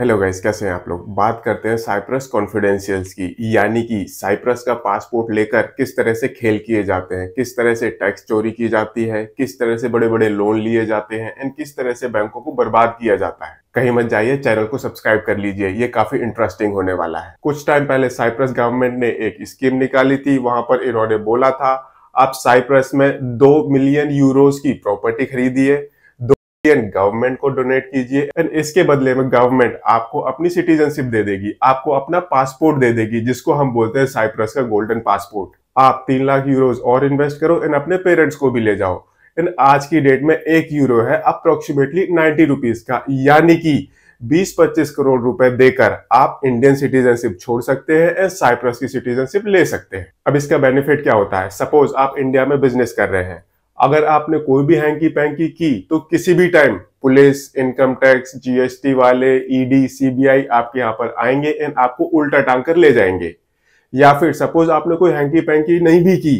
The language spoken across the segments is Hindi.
हेलो गाइस कैसे हैं आप लोग बात करते हैं साइप्रस कॉन्फिडेंशियल्स की यानी कि साइप्रस का पासपोर्ट लेकर किस तरह से खेल किए जाते हैं किस तरह से टैक्स चोरी की जाती है किस तरह से बड़े बड़े लोन लिए जाते हैं एंड किस तरह से बैंकों को बर्बाद किया जाता है कहीं मत जाइए चैनल को सब्सक्राइब कर लीजिए ये काफी इंटरेस्टिंग होने वाला है कुछ टाइम पहले साइप्रस गवर्नमेंट ने एक स्कीम निकाली थी वहां पर इन्होंने बोला था आप साइप्रस में दो मिलियन यूरोज की प्रॉपर्टी खरीदिए गवर्नमेंट को डोनेट कीजिए एंड इसके बदले में गवर्नमेंट आपको अपनी सिटीजनशिप दे देगी आपको अपना पासपोर्ट दे देगी जिसको हम बोलते हैं साइप्रस का गोल्डन पासपोर्ट आप तीन लाख यूरोज और इन्वेस्ट करो एंड अपने पेरेंट्स को भी ले जाओ एंड आज की डेट में एक यूरो है अप्रोक्सीमेटली नाइन्टी रुपीज का यानी कि 20-25 करोड़ रुपए देकर आप इंडियन सिटीजनशिप छोड़ सकते हैं एंड साइप्रस की सिटीजनशिप ले सकते हैं अब इसका बेनिफिट क्या होता है सपोज आप इंडिया में बिजनेस कर रहे हैं अगर आपने कोई भी हैंकी पैंकी की तो किसी भी time police income tax GST वाले ईडी e सीबीआई आपके यहाँ पर आएंगे एंड आपको उल्टा टांग कर ले जाएंगे या फिर सपोज आपने कोई हैंकी पैंकी नहीं भी की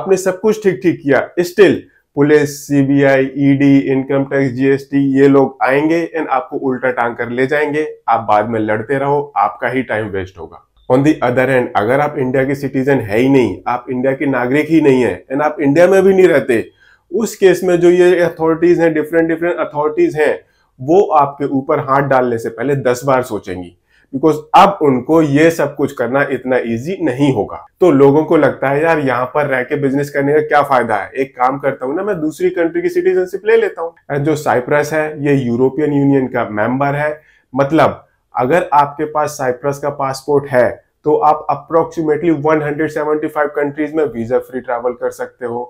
आपने सब कुछ ठीक ठीक किया still police CBI ED income tax GST ये लोग आएंगे एंड आपको उल्टा टांग कर ले जाएंगे आप बाद में लड़ते रहो आपका ही टाइम वेस्ट होगा ऑन दी अदर हैंड अगर आप इंडिया के सिटीजन है ही नहीं आप इंडिया के नागरिक ही नहीं है एंड आप इंडिया में भी नहीं रहते उस केस में जो ये अथॉरिटीज हैं डिफरेंट डिफरेंट अथॉरिटीज हैं वो आपके ऊपर हाथ डालने से पहले दस बार सोचेंगी बिकॉज अब उनको ये सब कुछ करना इतना इजी नहीं होगा तो लोगों को लगता है यार यहाँ पर रह के बिजनेस करने का क्या फायदा है एक काम करता हूँ ना मैं दूसरी कंट्री की सिटीजनशिप ले लेता हूँ जो साइप्रस है ये यूरोपियन यूनियन का मेंबर है मतलब अगर आपके पास साइप्रस का पासपोर्ट है तो आप अप्रोक्सीमेटली 175 कंट्रीज में वीजा फ्री ट्रैवल कर सकते हो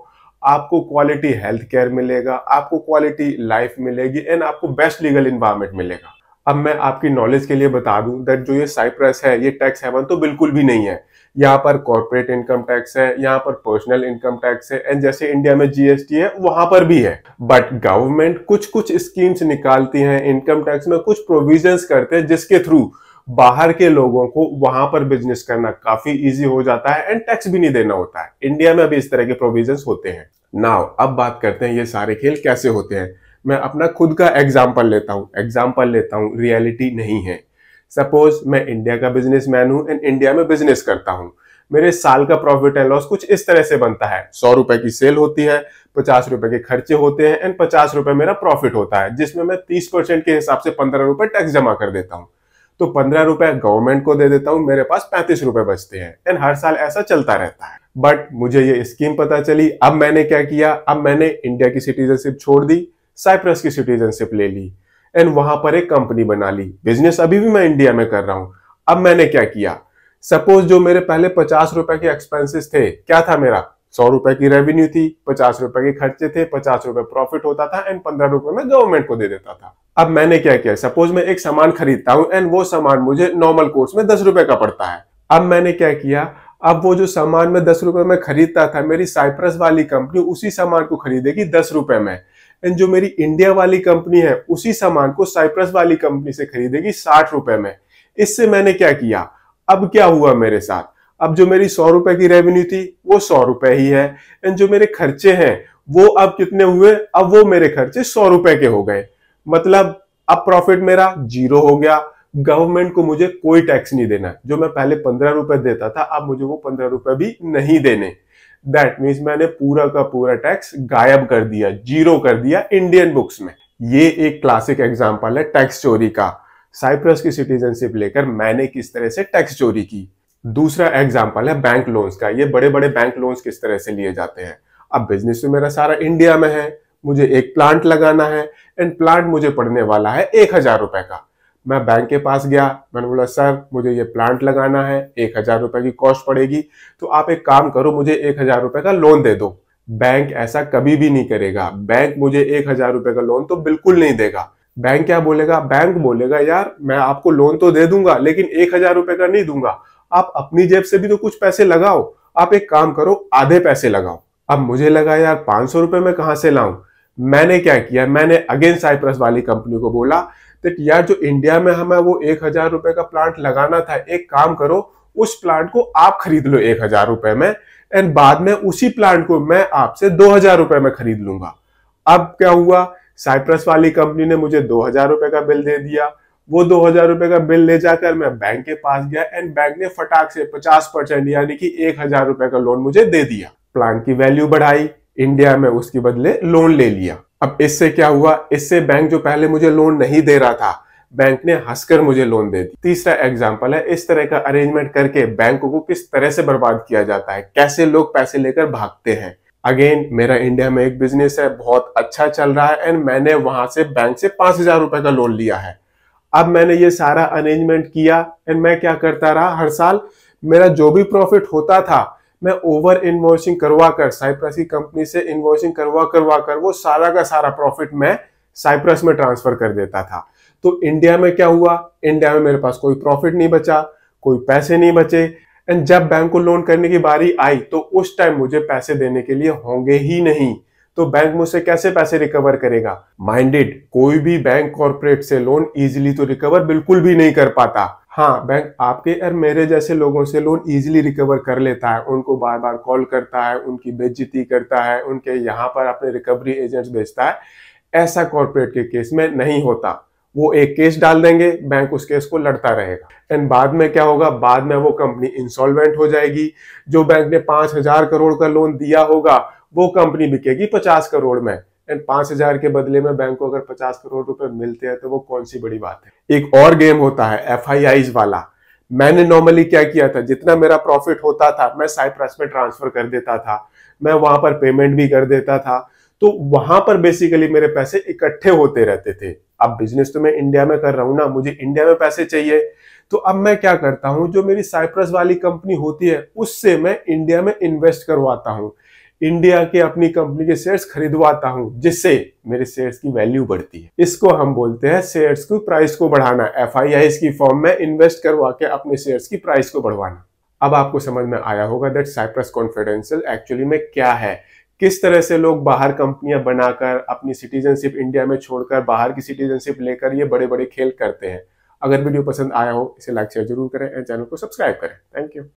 आपको क्वालिटी हेल्थ केयर मिलेगा आपको क्वालिटी लाइफ मिलेगी एंड आपको बेस्ट लीगल इन्वायरमेंट मिलेगा अब मैं आपकी नॉलेज के लिए बता दूं दैट जो ये साइप्रस है ये टैक्स हेवन तो बिल्कुल भी नहीं है यहाँ पर कॉर्पोरेट इनकम टैक्स है यहाँ पर पर्सनल इनकम टैक्स है एंड जैसे इंडिया में जीएसटी है वहां पर भी है बट गवर्नमेंट कुछ कुछ स्कीम्स निकालती हैं इनकम टैक्स में कुछ प्रोविजंस करते हैं जिसके थ्रू बाहर के लोगों को वहां पर बिजनेस करना काफी इजी हो जाता है एंड टैक्स भी नहीं देना होता है इंडिया में भी इस तरह के प्रोविजन होते हैं नाउ अब बात करते हैं ये सारे खेल कैसे होते हैं मैं अपना खुद का एग्जाम्पल लेता हूँ एग्जाम्पल लेता हूँ रियलिटी नहीं है सपोज मैं इंडिया का बिजनेस मैन हूँ एंड इंडिया में बिजनेस करता हूँ मेरे साल का प्रॉफिट एंड लॉस कुछ इस तरह से बनता है सौ रुपए की सेल होती है पचास रुपए के खर्चे होते हैं एंड पचास रुपए मेरा प्रॉफिट होता है जिसमें मैं तीस परसेंट के हिसाब से पंद्रह रुपए टैक्स जमा कर देता हूँ तो पंद्रह रुपए गवर्नमेंट को दे देता हूँ मेरे पास पैंतीस रुपए बचते हैं एंड हर साल ऐसा चलता रहता है बट मुझे ये स्कीम पता चली अब मैंने क्या किया अब मैंने इंडिया की सिटीजनशिप छोड़ दी साइप्रस की सिटीजनशिप ले ली एंड वहां पर एक कंपनी बना ली बिजनेस अभी भी मैं इंडिया में कर रहा हूं अब मैंने क्या किया सपोज जो मेरे पहले पचास रुपए के एक्सपेंसेस थे क्या था मेरा सौ रुपए की रेवेन्यू थी पचास रुपए के खर्चे थे पचास रुपए प्रॉफिट होता था एंड पंद्रह रुपए में गवर्नमेंट को दे देता था अब मैंने क्या किया सपोज मैं एक सामान खरीदता हूँ एंड वो सामान मुझे नॉर्मल कोर्स में दस रुपए का पड़ता है अब मैंने क्या किया अब वो जो सामान मैं दस रुपए में खरीदता था मेरी साइप्रस वाली कंपनी उसी सामान को खरीदेगी दस रुपए में एंड जो मेरी इंडिया वाली कंपनी है उसी सामान को साइप्रस वाली कंपनी से खरीदेगी साठ रुपए में इससे मैंने क्या किया अब क्या हुआ मेरे साथ अब जो मेरी सौ रुपए की रेवेन्यू थी वो सौ रुपए ही है एंड जो मेरे खर्चे हैं वो अब कितने हुए अब वो मेरे खर्चे सौ रुपए के हो गए मतलब अब प्रॉफिट मेरा जीरो हो गया गवर्नमेंट को मुझे कोई टैक्स नहीं देना जो मैं पहले पंद्रह रुपए देता था अब मुझे वो पंद्रह रुपए भी नहीं देने दैट मीन्स मैंने पूरा का पूरा टैक्स गायब कर दिया जीरो कर दिया इंडियन बुक्स में ये एक क्लासिक एग्जाम्पल है टैक्स चोरी का साइप्रस की सिटीजनशिप लेकर मैंने किस तरह से टैक्स चोरी की दूसरा एग्जाम्पल है बैंक लोन्स का ये बड़े बड़े बैंक लोन्स किस तरह से लिए जाते हैं अब बिजनेस तो मेरा सारा इंडिया में है मुझे एक प्लांट लगाना है एंड प्लांट मुझे पड़ने वाला है एक हजार रुपए का मैं बैंक के पास गया मैंने बोला सर मुझे ये प्लांट लगाना है एक हज़ार रुपए की कॉस्ट पड़ेगी तो आप एक काम करो मुझे एक हज़ार रुपए का लोन दे दो बैंक ऐसा कभी भी नहीं करेगा बैंक मुझे एक हज़ार रुपए का लोन तो बिल्कुल नहीं देगा बैंक क्या बोलेगा बैंक बोलेगा यार मैं आपको लोन तो दे दूंगा लेकिन एक हज़ार रुपए का नहीं दूंगा आप अपनी जेब से भी तो कुछ पैसे लगाओ आप एक काम करो आधे पैसे लगाओ अब मुझे लगा यार पांच सौ रुपए में कहा से लाऊं मैंने क्या किया मैंने अगेन साइप्रस वाली कंपनी को बोला दैट यार जो इंडिया में हमें वो एक हजार रुपए का प्लांट लगाना था एक काम करो उस प्लांट को आप खरीद लो एक हजार रुपए में एंड बाद में उसी प्लांट को मैं आपसे दो हजार रुपए में खरीद लूंगा अब क्या हुआ साइप्रस वाली कंपनी ने मुझे दो हजार रुपए का बिल दे दिया वो दो हजार रुपए का बिल ले जाकर मैं बैंक के पास गया एंड बैंक ने फटाक से पचास परसेंट यानी कि एक हजार रुपए का लोन मुझे दे दिया प्लांट की वैल्यू बढ़ाई इंडिया में उसके बदले लोन ले लिया अब इससे क्या हुआ इससे बैंक जो पहले मुझे लोन नहीं दे रहा था बैंक ने हंसकर मुझे लोन दे दी तीसरा एग्जाम्पल है इस तरह का अरेंजमेंट करके बैंकों को किस तरह से बर्बाद किया जाता है कैसे लोग पैसे लेकर भागते हैं अगेन मेरा इंडिया में एक बिजनेस है बहुत अच्छा चल रहा है एंड मैंने वहां से बैंक से पांच हजार रुपए का लोन लिया है अब मैंने ये सारा अरेंजमेंट किया एंड मैं क्या करता रहा हर साल मेरा जो भी प्रॉफिट होता था मैं ओवर इन्वॉइसिंग करवा कर साइप्रस की कंपनी से इन्वॉइसिंग करवा करवा कर वो सारा का सारा प्रॉफिट मैं साइप्रस में ट्रांसफर कर देता था तो इंडिया में क्या हुआ इंडिया में मेरे पास कोई प्रॉफिट नहीं बचा कोई पैसे नहीं बचे एंड जब बैंक को लोन करने की बारी आई तो उस टाइम मुझे पैसे देने के लिए होंगे ही नहीं तो बैंक मुझसे कैसे पैसे रिकवर करेगा माइंडेड कोई भी बैंक कॉर्पोरेट से लोन इजीली तो रिकवर बिल्कुल भी नहीं कर पाता हाँ बैंक आपके और मेरे जैसे लोगों से लोन इजीली रिकवर कर लेता है उनको बार बार कॉल करता है उनकी बेज्जती करता है उनके यहाँ पर अपने रिकवरी एजेंट्स भेजता है ऐसा कॉरपोरेट के केस में नहीं होता वो एक केस डाल देंगे बैंक उस केस को लड़ता रहेगा एंड बाद में क्या होगा बाद में वो कंपनी इंसॉल्वेंट हो जाएगी जो बैंक ने पांच हजार करोड़ का लोन दिया होगा वो कंपनी बिकेगी पचास करोड़ में एंड पांच हजार के बदले में बैंक को अगर पचास करोड़ रुपए मिलते हैं तो वो कौन सी बड़ी बात है एक और गेम होता है एफ वाला मैंने नॉर्मली क्या किया था जितना मेरा प्रॉफिट होता था मैं साइप्रस में ट्रांसफर कर देता था मैं वहां पर पेमेंट भी कर देता था तो वहां पर बेसिकली मेरे पैसे इकट्ठे होते रहते थे अब बिजनेस तो मैं इंडिया में कर रहा हूं ना मुझे इंडिया में पैसे चाहिए तो अब मैं क्या करता हूं जो मेरी साइप्रस वाली कंपनी होती है उससे मैं इंडिया में इन्वेस्ट करवाता हूं इंडिया के अपनी कंपनी के शेयर्स खरीदवाता हूं जिससे मेरे शेयर्स की वैल्यू बढ़ती है इसको हम बोलते हैं शेयर्स की प्राइस को बढ़ाना एफ की फॉर्म में इन्वेस्ट करवा के अपने शेयर्स की प्राइस को बढ़वाना अब आपको समझ में आया होगा दैट साइप्रस कॉन्फिडेंशियल एक्चुअली में क्या है किस तरह से लोग बाहर कंपनियां बनाकर अपनी सिटीजनशिप इंडिया में छोड़कर बाहर की सिटीजनशिप लेकर ये बड़े बड़े खेल करते हैं अगर वीडियो पसंद आया हो इसे लाइक शेयर जरूर करें एंड चैनल को सब्सक्राइब करें थैंक यू